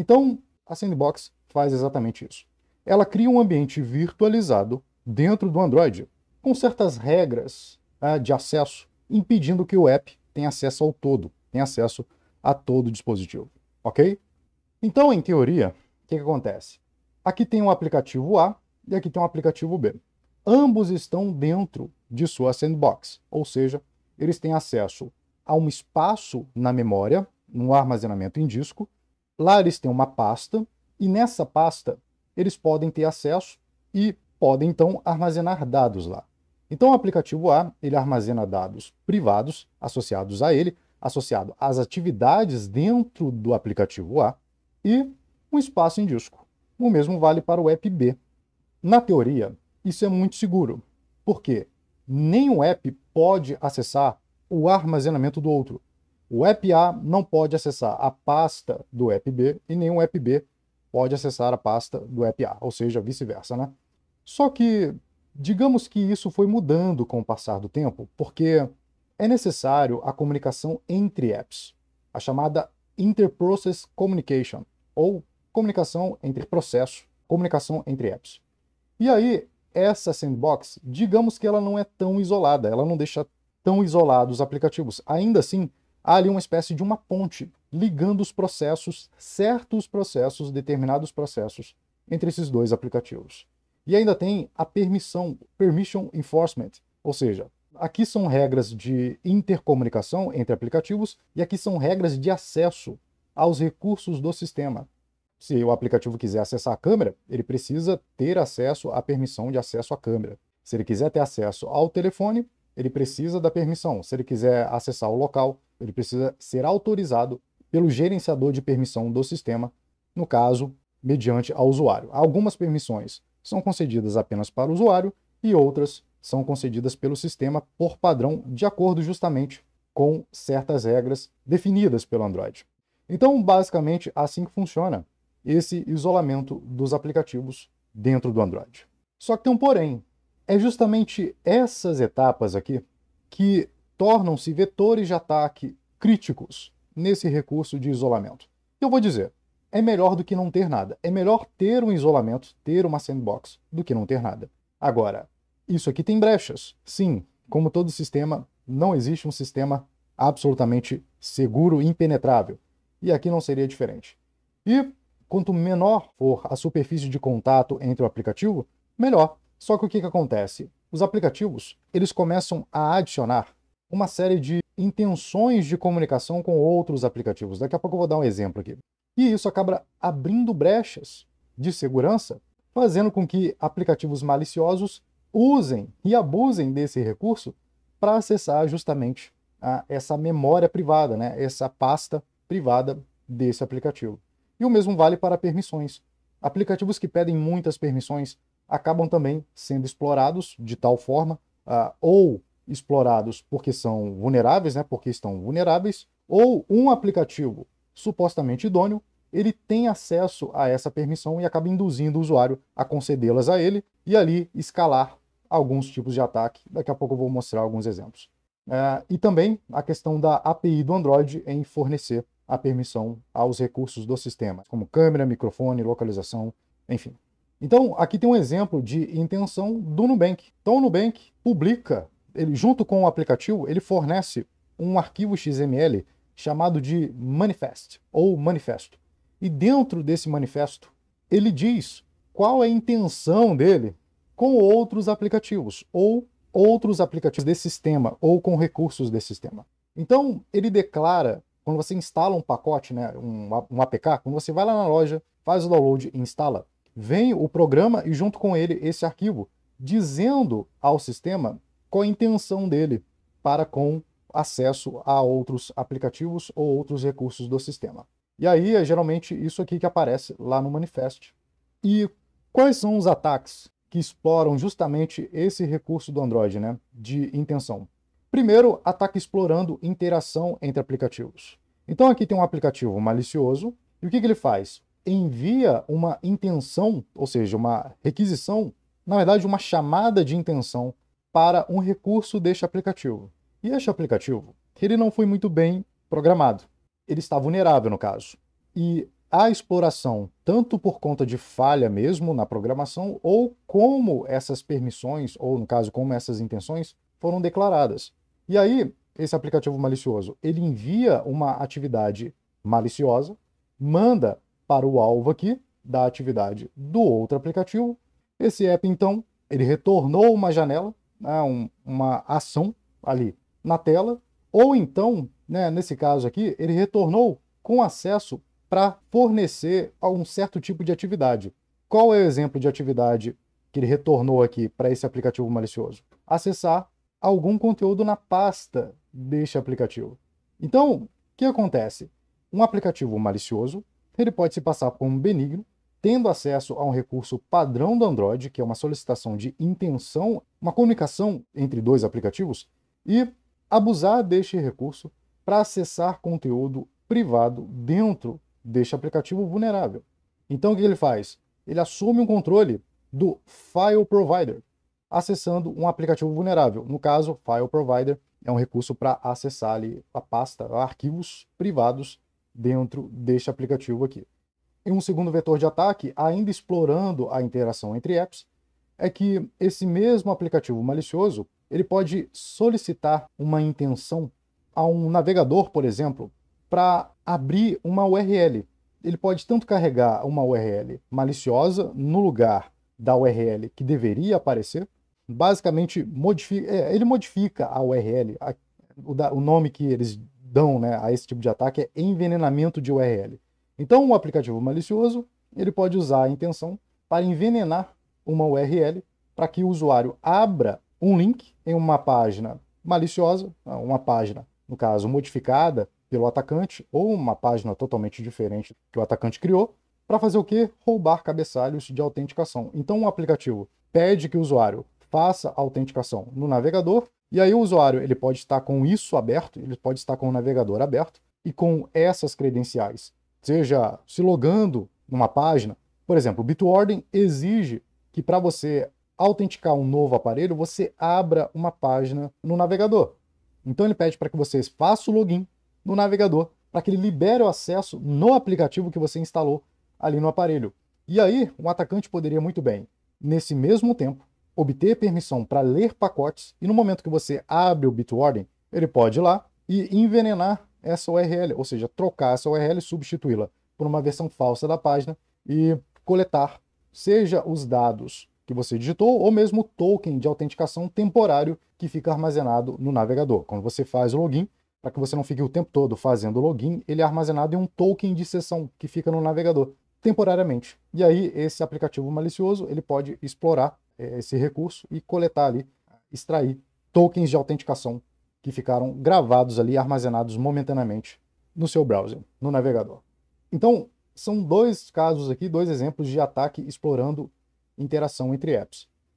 Então, a Sandbox faz exatamente isso. Ela cria um ambiente virtualizado dentro do Android, com certas regras ah, de acesso, impedindo que o app tenha acesso ao todo, tenha acesso a todo o dispositivo, ok? Então, em teoria, o que, que acontece? Aqui tem um aplicativo A e aqui tem um aplicativo B. Ambos estão dentro de sua sandbox, ou seja, eles têm acesso a um espaço na memória, no armazenamento em disco, Lá eles têm uma pasta e nessa pasta eles podem ter acesso e podem então armazenar dados lá. Então o aplicativo A, ele armazena dados privados associados a ele, associado às atividades dentro do aplicativo A e um espaço em disco. O mesmo vale para o app B. Na teoria, isso é muito seguro, porque nem o app pode acessar o armazenamento do outro. O app A não pode acessar a pasta do app B e nenhum app B pode acessar a pasta do app A, ou seja, vice-versa, né? Só que digamos que isso foi mudando com o passar do tempo, porque é necessário a comunicação entre apps, a chamada interprocess communication, ou comunicação entre processos, comunicação entre apps. E aí, essa sandbox, digamos que ela não é tão isolada, ela não deixa tão isolados os aplicativos. Ainda assim, há ali uma espécie de uma ponte ligando os processos, certos processos, determinados processos, entre esses dois aplicativos. E ainda tem a permissão, permission enforcement, ou seja, aqui são regras de intercomunicação entre aplicativos e aqui são regras de acesso aos recursos do sistema. Se o aplicativo quiser acessar a câmera, ele precisa ter acesso à permissão de acesso à câmera. Se ele quiser ter acesso ao telefone, ele precisa da permissão. Se ele quiser acessar o local, ele precisa ser autorizado pelo gerenciador de permissão do sistema, no caso, mediante ao usuário. Algumas permissões são concedidas apenas para o usuário e outras são concedidas pelo sistema por padrão, de acordo justamente com certas regras definidas pelo Android. Então, basicamente, assim que funciona esse isolamento dos aplicativos dentro do Android. Só que tem um porém. É justamente essas etapas aqui que tornam-se vetores de ataque críticos nesse recurso de isolamento. Eu vou dizer, é melhor do que não ter nada. É melhor ter um isolamento, ter uma sandbox, do que não ter nada. Agora, isso aqui tem brechas. Sim, como todo sistema, não existe um sistema absolutamente seguro impenetrável. E aqui não seria diferente. E quanto menor for a superfície de contato entre o aplicativo, melhor. Só que o que, que acontece? Os aplicativos, eles começam a adicionar uma série de intenções de comunicação com outros aplicativos. Daqui a pouco eu vou dar um exemplo aqui. E isso acaba abrindo brechas de segurança, fazendo com que aplicativos maliciosos usem e abusem desse recurso para acessar justamente a, essa memória privada, né? essa pasta privada desse aplicativo. E o mesmo vale para permissões. Aplicativos que pedem muitas permissões acabam também sendo explorados de tal forma, uh, ou explorados porque são vulneráveis, né, porque estão vulneráveis, ou um aplicativo supostamente idôneo, ele tem acesso a essa permissão e acaba induzindo o usuário a concedê-las a ele e ali escalar alguns tipos de ataque. Daqui a pouco eu vou mostrar alguns exemplos. É, e também a questão da API do Android em fornecer a permissão aos recursos do sistema, como câmera, microfone, localização, enfim. Então, aqui tem um exemplo de intenção do Nubank. Então, o Nubank publica ele, junto com o aplicativo, ele fornece um arquivo XML chamado de manifest ou manifesto. E dentro desse manifesto, ele diz qual é a intenção dele com outros aplicativos ou outros aplicativos desse sistema ou com recursos desse sistema. Então, ele declara, quando você instala um pacote, né, um, um APK, quando você vai lá na loja, faz o download e instala, vem o programa e junto com ele esse arquivo, dizendo ao sistema qual a intenção dele para com acesso a outros aplicativos ou outros recursos do sistema. E aí é geralmente isso aqui que aparece lá no manifesto. E quais são os ataques que exploram justamente esse recurso do Android, né, de intenção? Primeiro, ataque explorando interação entre aplicativos. Então aqui tem um aplicativo malicioso, e o que, que ele faz? Envia uma intenção, ou seja, uma requisição, na verdade uma chamada de intenção para um recurso deste aplicativo. E este aplicativo, ele não foi muito bem programado. Ele está vulnerável, no caso. E a exploração, tanto por conta de falha mesmo na programação, ou como essas permissões, ou no caso, como essas intenções, foram declaradas. E aí, esse aplicativo malicioso, ele envia uma atividade maliciosa, manda para o alvo aqui da atividade do outro aplicativo. Esse app, então, ele retornou uma janela né, um, uma ação ali na tela, ou então, né, nesse caso aqui, ele retornou com acesso para fornecer algum certo tipo de atividade. Qual é o exemplo de atividade que ele retornou aqui para esse aplicativo malicioso? Acessar algum conteúdo na pasta deste aplicativo. Então, o que acontece? Um aplicativo malicioso, ele pode se passar por um benigno, tendo acesso a um recurso padrão do Android, que é uma solicitação de intenção, uma comunicação entre dois aplicativos, e abusar deste recurso para acessar conteúdo privado dentro deste aplicativo vulnerável. Então o que ele faz? Ele assume o um controle do File Provider, acessando um aplicativo vulnerável. No caso, File Provider é um recurso para acessar ali a pasta, arquivos privados dentro deste aplicativo aqui. E um segundo vetor de ataque, ainda explorando a interação entre apps, é que esse mesmo aplicativo malicioso ele pode solicitar uma intenção a um navegador, por exemplo, para abrir uma URL. Ele pode tanto carregar uma URL maliciosa no lugar da URL que deveria aparecer, basicamente modifica, é, ele modifica a URL, a, o, da, o, nome que eles dão né, a esse tipo de ataque é envenenamento de URL. Então, um aplicativo malicioso ele pode usar a intenção para envenenar uma URL para que o usuário abra um link em uma página maliciosa, né, uma página, no caso, modificada pelo atacante ou uma página totalmente diferente que o atacante criou, para fazer o quê? Roubar cabeçalhos de autenticação. Então, um aplicativo pede que o usuário faça a autenticação no navegador, e aí o usuário ele pode estar com isso aberto, ele pode estar com o navegador aberto, e com essas credenciais seja se logando numa página. Por exemplo, o BitWarden exige que para você autenticar um novo aparelho, você abra uma página no navegador. Então ele pede para que você faça o login no navegador, para que ele libere o acesso no aplicativo que você instalou ali no aparelho. E aí, um atacante poderia muito bem, nesse mesmo tempo, obter permissão para ler pacotes e no momento que você abre o Bitwarden, ele pode ir lá e envenenar essa URL, ou seja, trocar essa URL, substituí-la por uma versão falsa da página e coletar, seja os dados que você digitou ou mesmo o token de autenticação temporário que fica armazenado no navegador. Quando você faz o login, para que você não fique o tempo todo fazendo o login, ele é armazenado em um token de sessão que fica no navegador temporariamente. E aí esse aplicativo malicioso ele pode explorar é, esse recurso e coletar ali, extrair tokens de autenticação que ficaram gravados ali, armazenados momentaneamente no seu browser, no navegador. Então, são dois casos aqui, dois exemplos de ataque explorando interação entre apps.